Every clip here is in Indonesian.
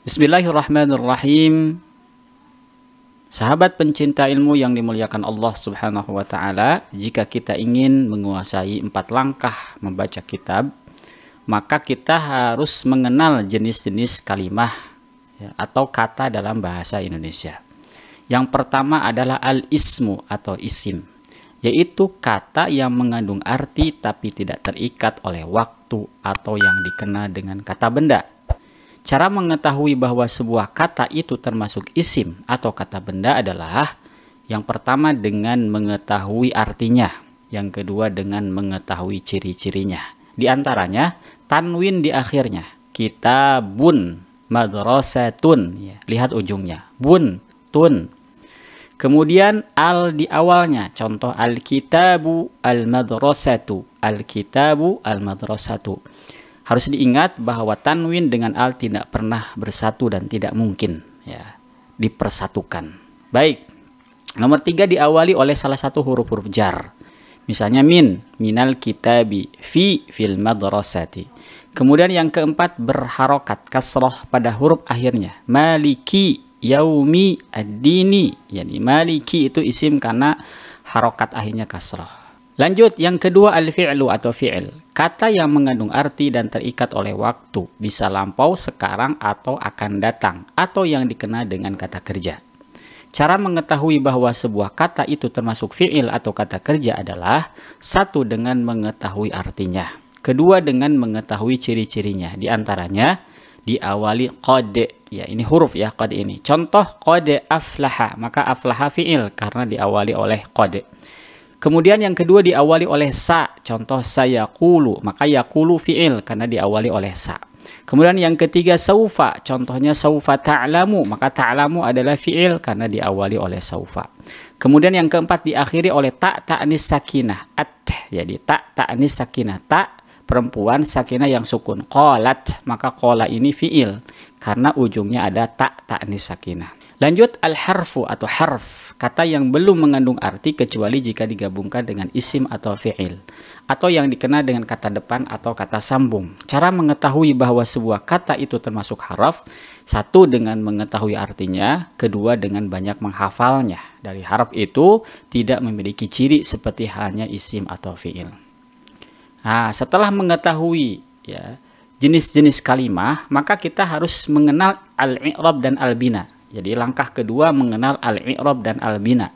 Bismillahirrahmanirrahim. Sahabat pencinta ilmu yang dimuliakan Allah Subhanahu wa taala, jika kita ingin menguasai empat langkah membaca kitab, maka kita harus mengenal jenis-jenis kalimah ya, atau kata dalam bahasa Indonesia. Yang pertama adalah al-ismu atau isim, yaitu kata yang mengandung arti tapi tidak terikat oleh waktu atau yang dikenal dengan kata benda Cara mengetahui bahwa sebuah kata itu termasuk isim atau kata benda adalah yang pertama dengan mengetahui artinya, yang kedua dengan mengetahui ciri-cirinya. Di antaranya tanwin di akhirnya, kita bun, madrasatun, ya, lihat ujungnya, bun, tun. Kemudian al di awalnya, contoh al-kitabu, al-madrasatu, al-kitabu, al-madrasatu. al al madrasatu alkitabu al madrasatu al kitabu al madrasatu al harus diingat bahwa tanwin dengan al tidak pernah bersatu dan tidak mungkin ya dipersatukan. Baik. Nomor tiga diawali oleh salah satu huruf-huruf jar. Misalnya min, minal kitabi, fi, fil madrasati. Kemudian yang keempat berharokat kasroh pada huruf akhirnya. Maliki, yaumi, ad-dini. Yani maliki itu isim karena harokat akhirnya kasroh. Lanjut, yang kedua al-fi'lu atau fi'il. Kata yang mengandung arti dan terikat oleh waktu, bisa lampau, sekarang, atau akan datang, atau yang dikenal dengan kata kerja. Cara mengetahui bahwa sebuah kata itu termasuk fi'il atau kata kerja adalah satu dengan mengetahui artinya, kedua dengan mengetahui ciri-cirinya, di antaranya diawali kode, ya ini huruf ya kode ini. Contoh qad aflaha, maka aflaha fi'il karena diawali oleh kode. Kemudian yang kedua diawali oleh sa, contoh saya kulu, maka yakulu fi'il karena diawali oleh sa. Kemudian yang ketiga saufa, contohnya saufa ta'lamu, maka ta'lamu adalah fi'il karena diawali oleh saufa. Kemudian yang keempat diakhiri oleh tak ta'nis sakinah, at. Jadi tak ta'nis sakinah, tak perempuan sakinah yang sukun. kolat, maka kolat ini fi'il karena ujungnya ada tak ta'nis sakinah. Lanjut al-harfu atau harf, kata yang belum mengandung arti kecuali jika digabungkan dengan isim atau fi'il atau yang dikenal dengan kata depan atau kata sambung. Cara mengetahui bahwa sebuah kata itu termasuk harf, satu dengan mengetahui artinya, kedua dengan banyak menghafalnya. Dari harf itu tidak memiliki ciri seperti halnya isim atau fi'il. Nah, setelah mengetahui ya jenis-jenis kalimah, maka kita harus mengenal al-i'rab dan al-bina jadi langkah kedua mengenal al-i'rab dan al-bina.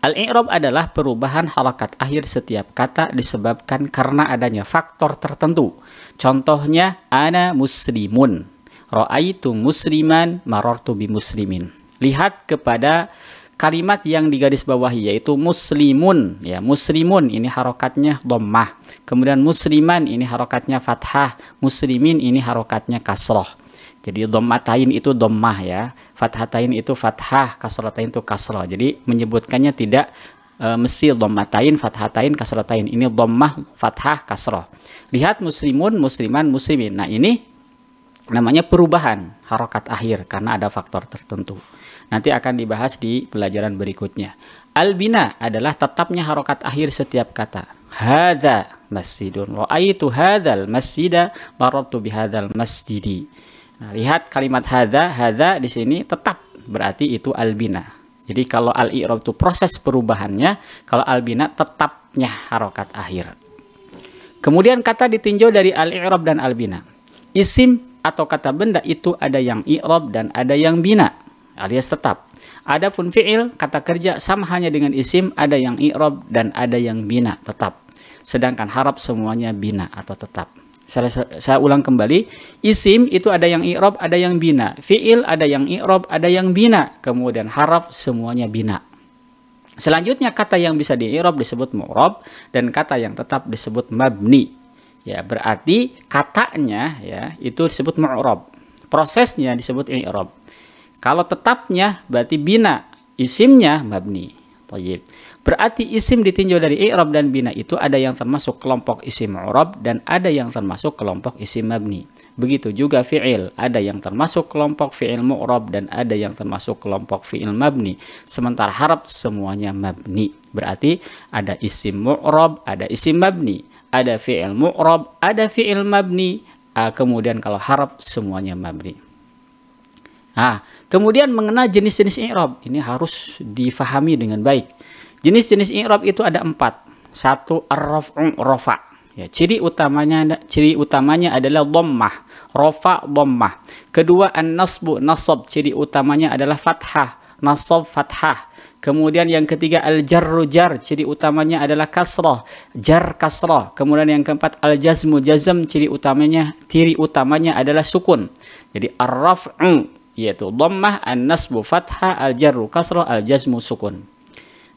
Al-i'rab adalah perubahan harakat akhir setiap kata disebabkan karena adanya faktor tertentu. Contohnya ana muslimun, ra'aitu musliman, marartu bi muslimin. Lihat kepada kalimat yang digaris bawahi yaitu muslimun ya muslimun ini harokatnya dommah kemudian musliman ini harokatnya fathah muslimin ini harokatnya kasroh jadi dommatain itu dommah ya, fathatain itu fathah, kasratain itu kasroh. Jadi menyebutkannya tidak e, mesil dommatain, fathatain, kasratain. Ini dommah, fathah, kasroh. Lihat muslimun, musliman, muslimin. Nah ini namanya perubahan harokat akhir karena ada faktor tertentu. Nanti akan dibahas di pelajaran berikutnya. Albina adalah tetapnya harokat akhir setiap kata. Hada masjidun. waaitu hadal masjidah, marotu bihadal masjidi. Nah, lihat kalimat hadza, hadza di sini tetap berarti itu albina. Jadi kalau al i'rab itu proses perubahannya, kalau albina tetapnya harokat akhir. Kemudian kata ditinjau dari al i'rab dan albina. Isim atau kata benda itu ada yang i'rab dan ada yang bina alias tetap. Adapun fi'il, kata kerja sama hanya dengan isim, ada yang i'rab dan ada yang bina tetap. Sedangkan harap semuanya bina atau tetap saya, saya ulang kembali, isim itu ada yang i'rob ada yang bina. Fi'il ada yang i'rob ada yang bina. Kemudian harap semuanya bina. Selanjutnya kata yang bisa di i'rob disebut mu'rob dan kata yang tetap disebut mabni. Ya, berarti katanya ya itu disebut mu'rob Prosesnya disebut i'rob Kalau tetapnya berarti bina, isimnya mabni. Berarti isim ditinjau dari i'rab dan bina itu ada yang termasuk kelompok isim mu'rab dan ada yang termasuk kelompok isim mabni. Begitu juga fi'il, ada yang termasuk kelompok fi'il mu'rab dan ada yang termasuk kelompok fi'il mabni. Sementara harap semuanya mabni. Berarti ada isim mu'rab, ada isim mabni, ada fi'il mu'rab, ada fi'il mabni, ah, kemudian kalau harap semuanya mabni. Nah, kemudian mengenai jenis-jenis i'rab, ini harus difahami dengan baik. Jenis-jenis i'rab itu ada empat. Satu ar-raf'u rafa. Ya, ciri utamanya ciri utamanya adalah dhammah, rafa dhammah. Kedua an-nasbu nasab, ciri utamanya adalah fathah, nasab fathah. Kemudian yang ketiga al-jarru jar, ciri utamanya adalah kasrah, jar kasrah. Kemudian yang keempat al-jazmu jazm, ciri utamanya ciri utamanya adalah sukun. Jadi arrafu yaitu dhammah, an-nasbu fathah, al-jarru kasrah, al-jazmu sukun.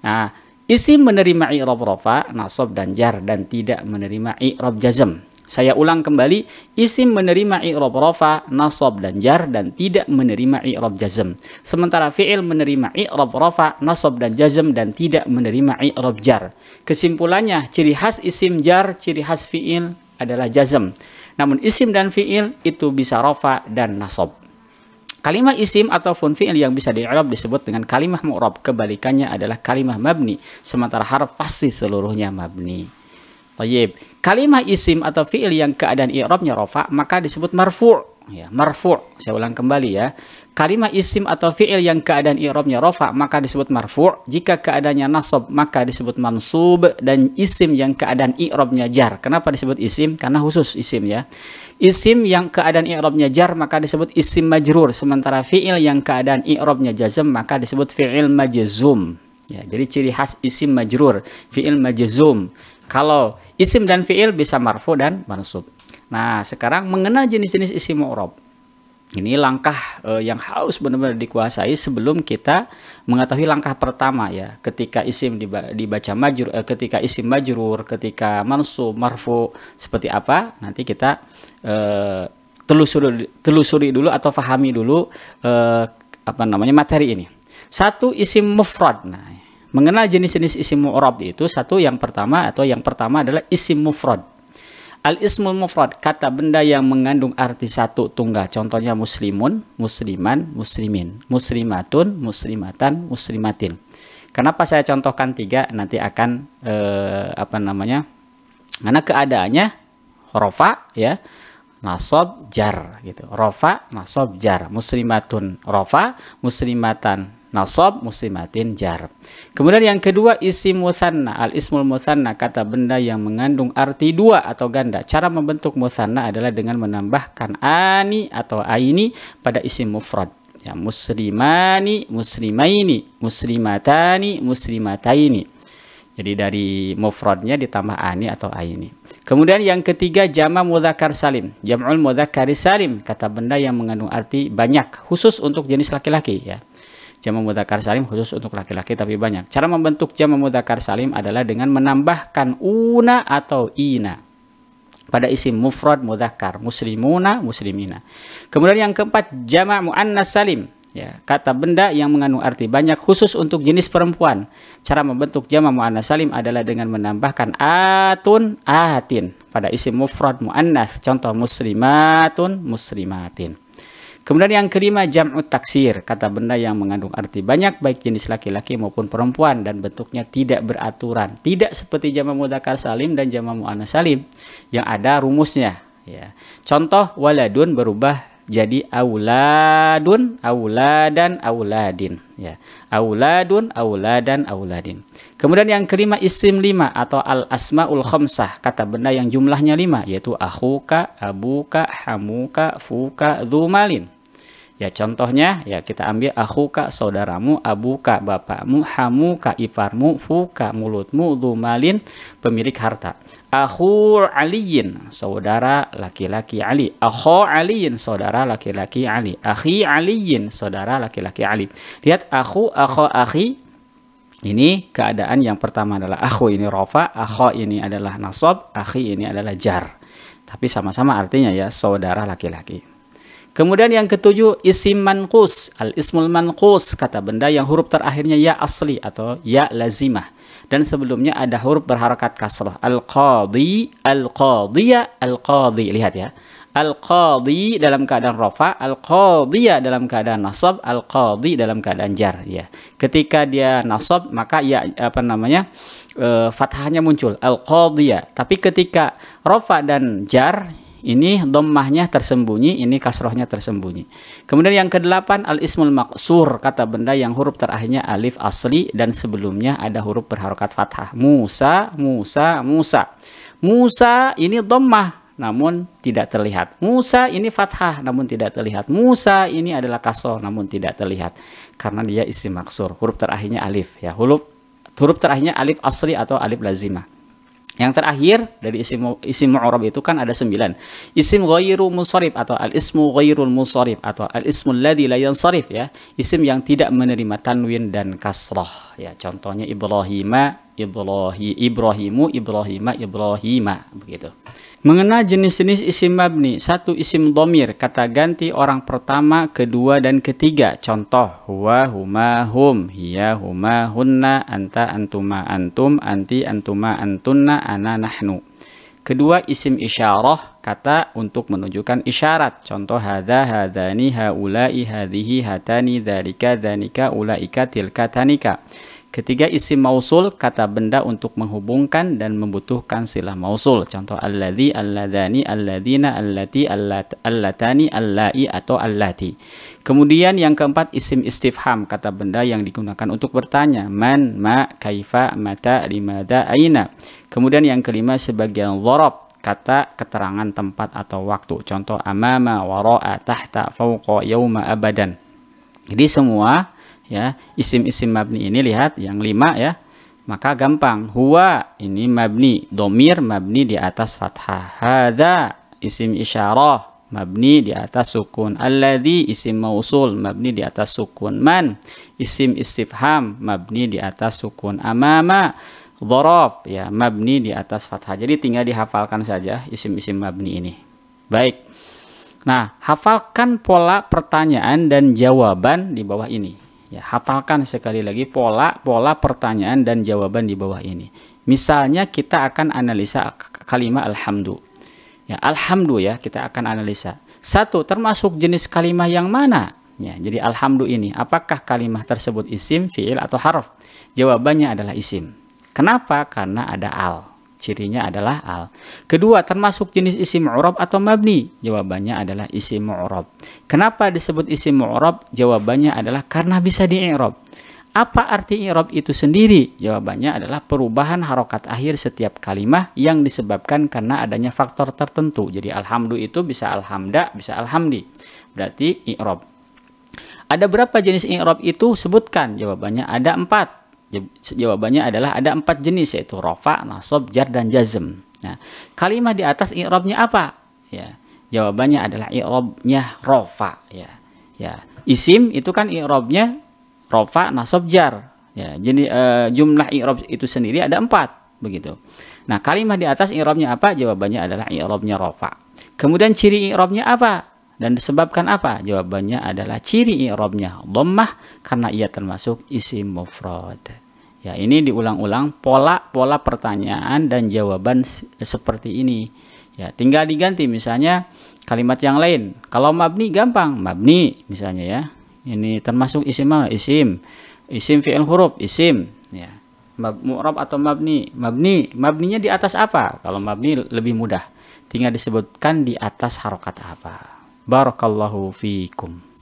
Nah, isim menerima i'rab rafa, nasab dan jar dan tidak menerima i'rab jazm. Saya ulang kembali, isim menerima i'rab rafa, nasab dan jar dan tidak menerima i'rab jazm. Sementara fi'il menerima i'rab rafa, nasab dan jazm dan tidak menerima i'rab jar. Kesimpulannya, ciri khas isim jar, ciri khas fi'il adalah jazm. Namun isim dan fi'il itu bisa rafa dan nasab. Kalimah isim ataupun fi'il yang bisa di'rab disebut dengan kalimah mu'rab. Kebalikannya adalah kalimah mabni, sementara harf pasti seluruhnya mabni. Tayyib. Kalimah isim atau fi'il yang keadaan i'rabnya rofa maka disebut marfu'. Ya, marfu'. Saya ulang kembali ya. Kalimat isim atau fi'il yang keadaan irobnya rofa maka disebut marfu', jika keadaannya nasab maka disebut mansub dan isim yang keadaan irobnya jar. Kenapa disebut isim? Karena khusus isim ya. Isim yang keadaan irobnya jar maka disebut isim majrur, sementara fi'il yang keadaan irobnya jazm maka disebut fi'il majzum. Ya, jadi ciri khas isim majrur, fi'il majzum. Kalau isim dan fi'il bisa marfu dan mansub. Nah, sekarang mengenal jenis-jenis isim mu'rab. Ini langkah uh, yang harus benar-benar dikuasai sebelum kita mengetahui langkah pertama ya. Ketika isim dibaca majur, uh, eh, ketika isim majurur, ketika mansu marfu seperti apa, nanti kita uh, telusuri telusuri dulu atau fahami dulu uh, apa namanya materi ini. Satu isim mufrad. Nah, mengenal jenis-jenis isim mu'rab itu satu yang pertama atau yang pertama adalah isim mufrad. Al ismul mufrad kata benda yang mengandung arti satu tunggal. Contohnya muslimun, musliman, muslimin, muslimatun, muslimatan, muslimatin. Kenapa saya contohkan tiga nanti akan eh, apa namanya? Karena keadaannya rofa ya nasob jar gitu. Rofa nasob jar. Muslimatun rofa, muslimatan nasab muslimatin jar. Kemudian yang kedua isim musanna. Al ismul musanna kata benda yang mengandung arti dua atau ganda. Cara membentuk musanna adalah dengan menambahkan ani atau aini pada isim mufrad. Ya, muslimani, muslimaini, muslimatani, muslimataini. Jadi dari mufradnya ditambah ani atau aini. Kemudian yang ketiga jama mudzakkar salim. Jam'ul mudzakkari salim kata benda yang mengandung arti banyak khusus untuk jenis laki-laki ya jama mudakar salim khusus untuk laki-laki tapi banyak. Cara membentuk jama mudakar salim adalah dengan menambahkan una atau ina pada isim mufrad mudakar, muslimuna, muslimina. Kemudian yang keempat jama muannas salim. Ya, kata benda yang mengandung arti banyak khusus untuk jenis perempuan. Cara membentuk jama muannas salim adalah dengan menambahkan atun atin pada isim mufrad muannas. Contoh muslimatun muslimatin. Kemudian yang kelima jam'u taksir, kata benda yang mengandung arti banyak baik jenis laki-laki maupun perempuan dan bentuknya tidak beraturan. Tidak seperti jama mudakar salim dan jama mu'ana salim yang ada rumusnya ya. Contoh waladun berubah jadi auladun, auladan, auladin ya. Auladun, auladan, auladin. Kemudian yang kelima isim lima atau al asmaul khamsah, kata benda yang jumlahnya lima yaitu ahuka, abuka, hamuka, fuka, zumalin. Ya contohnya ya kita ambil akhuka saudaramu, abuka bapakmu, hamuka iparmu, fuka mulutmu, lumalin pemilik harta. aku aliyin saudara laki-laki Ali. Akho aliyin saudara laki-laki Ali. Akhi aliyin saudara laki-laki Ali. Lihat aku akho, akhi ini keadaan yang pertama adalah aku ini rofa, akho ini adalah nasob, akhi ini adalah jar. Tapi sama-sama artinya ya saudara laki-laki. Kemudian yang ketujuh isim manqus, al ismul manqus kata benda yang huruf terakhirnya ya asli atau ya lazimah dan sebelumnya ada huruf berharakat kasrah al qadi al qadiya al qadi lihat ya al qadi dalam keadaan rofa al qadiya dalam keadaan nasab al qadi dalam keadaan jar ya ketika dia nasab maka ya apa namanya uh, fathahnya muncul al qadiya tapi ketika rofa dan jar ini dommahnya tersembunyi, ini kasrohnya tersembunyi. Kemudian yang kedelapan al-ismul maksur, kata benda yang huruf terakhirnya alif asli dan sebelumnya ada huruf berharokat fathah. Musa, Musa, Musa. Musa ini dommah namun tidak terlihat. Musa ini fathah namun tidak terlihat. Musa ini adalah kasroh namun tidak terlihat. Karena dia isim maksur, huruf terakhirnya alif ya, huruf huruf terakhirnya alif asli atau alif lazimah. Yang terakhir dari isim isim mu'rab itu kan ada sembilan. Isim ghairu musarif atau al-ismu ghairul musarif atau al-ismu alladhi la yansarif ya. Isim yang tidak menerima tanwin dan kasrah ya. Contohnya Ibrahima Ibrahim Ibrahimu Ibrahima Ibrahima begitu. Mengenai jenis-jenis isim mabni, satu isim domir, kata ganti orang pertama, kedua, dan ketiga. Contoh, huwa, huma, hum, hiya, huma, hunna, anta, antuma, antum, anti, antuma, antunna, ana, nahnu. Kedua, isim isyarah, kata untuk menunjukkan isyarat. Contoh, hadha, hadhani, haulai, hadhihi, hatani, dhalika, dhanika, ulaika, tilka, tanika. Ketiga isim mausul kata benda untuk menghubungkan dan membutuhkan silah mausul. Contoh alladzi, alladani, alladina, allati, allat, allatani, allai atau allati. Kemudian yang keempat isim istifham kata benda yang digunakan untuk bertanya man, ma, kaifa, mata, limada, aina. Kemudian yang kelima sebagian dhorob kata keterangan tempat atau waktu. Contoh amama, wara'a, tahta, fauqa, yauma, abadan. Jadi semua ya isim-isim mabni ini lihat yang lima ya maka gampang huwa ini mabni domir mabni di atas fathah hada isim isyarah mabni di atas sukun alladhi isim mausul mabni di atas sukun man isim istifham mabni di atas sukun amama dorob ya mabni di atas fathah jadi tinggal dihafalkan saja isim-isim mabni ini baik nah hafalkan pola pertanyaan dan jawaban di bawah ini Ya, hafalkan sekali lagi pola-pola pertanyaan dan jawaban di bawah ini. Misalnya kita akan analisa kalimat alhamdu. Ya, alhamdu ya kita akan analisa. Satu, termasuk jenis kalimat yang mana? Ya, jadi alhamdu ini apakah kalimat tersebut isim, fiil atau harf? Jawabannya adalah isim. Kenapa? Karena ada al cirinya adalah al. Kedua, termasuk jenis isim mu'rob atau mabni? Jawabannya adalah isim mu'rob. Kenapa disebut isim mu'rob? Jawabannya adalah karena bisa di'irab. Apa arti i'rob itu sendiri? Jawabannya adalah perubahan harokat akhir setiap kalimah yang disebabkan karena adanya faktor tertentu. Jadi alhamdu itu bisa alhamda, bisa alhamdi. Berarti i'rob. Ada berapa jenis i'rob itu? Sebutkan. Jawabannya ada empat. Jawabannya adalah ada empat jenis yaitu rofa, nasob, jar, dan jazm. Nah, kalimat di atas irobnya apa? Ya, jawabannya adalah irobnya rofa. Ya, ya. Isim itu kan irobnya rofa, nasob, jar. Ya, jadi e, eh, jumlah i'rab itu sendiri ada empat begitu. Nah, kalimat di atas irobnya apa? Jawabannya adalah irobnya rofa. Kemudian ciri irobnya apa? dan disebabkan apa? Jawabannya adalah ciri irobnya dhammah karena ia termasuk isim mufrad. Ya, ini diulang-ulang pola-pola pertanyaan dan jawaban eh, seperti ini. Ya, tinggal diganti misalnya kalimat yang lain. Kalau mabni gampang, mabni misalnya ya. Ini termasuk isim mana? Isim. Isim fi'il huruf, isim ya. Mab, mu'rab atau mabni? Mabni, mabninya di atas apa? Kalau mabni lebih mudah. Tinggal disebutkan di atas harokat apa. Barakallahu fiikum.